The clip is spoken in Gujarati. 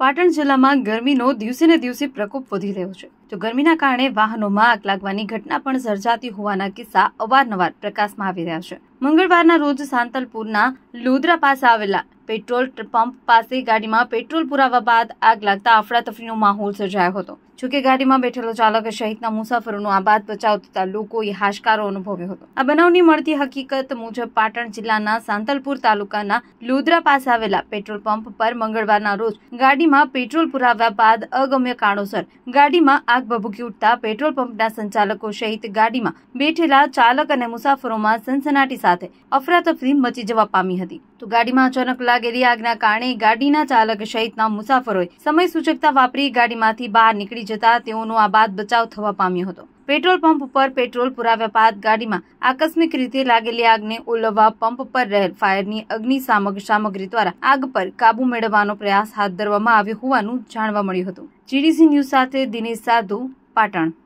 પાટણ જિલ્લામાં ગરમીનો દિવસે ને દિવસે પ્રકોપ વધી રહ્યો છે તો ગરમીના કારણે વાહનોમાં આગ લાગવાની ઘટના પણ સર્જાતી હોવાના કિસ્સા અવારનવાર પ્રકાશમાં આવી રહ્યા છે મંગળવારના રોજ સાંતલપુરના લોદરા પાસે આવેલા પેટ્રોલ પંપ પાસે ગાડીમાં પેટ્રોલ પુરાવા બાદ આગ લાગતા અફડાતફડીનો માહોલ સર્જાયો હતો જોકે ગાડીમાં બેઠેલો ચાલક સહિતના મુસાફરોનો આ બાદ બચાવ થતા લોકોએ હાશકારો અનુભવ્યો હતો આ બનાવની મળતી હકીકત મુજબ પાટણ જિલ્લાના સાંતલપુર તાલુકાના લુદ્રા પાસે આવેલા પેટ્રોલ પંપ પર મંગળવારના રોજ ગાડીમાં પેટ્રોલ પુરાવ્યા બાદ અગમ્ય કારણોસર ગાડીમાં આગ ભભૂકી ઉઠતા પેટ્રોલ પંપના સંચાલકો સહિત ગાડીમાં બેઠેલા ચાલક અને મુસાફરોમાં સનસનાટી સાથે અફરાતફરી મચી જવા પામી હતી તો ગાડીમાં અચાનક લાગેલી આગના કારણે ગાડીના ચાલક સહિતના મુસાફરોએ સમય સૂચકતા વાપરી ગાડીમાંથી બહાર નીકળી જતા તેઓનો આ બાદ બચાવ થવા પામ્યો હતો પેટ્રોલ પંપ પર પેટ્રોલ પુરાવ્યા બાદ ગાડીમાં આકસ્મિક રીતે લાગેલી આગને ઓલવવા પંપ પર રહેલ ફાયરની અગ્નિશામક સામગ્રી દ્વારા આગ પર કાબુ મેળવવાનો પ્રયાસ હાથ ધરવામાં આવ્યો હોવાનું જાણવા મળ્યું હતું જીડીસી ન્યૂઝ સાથે દિનેશ સાધુ પાટણ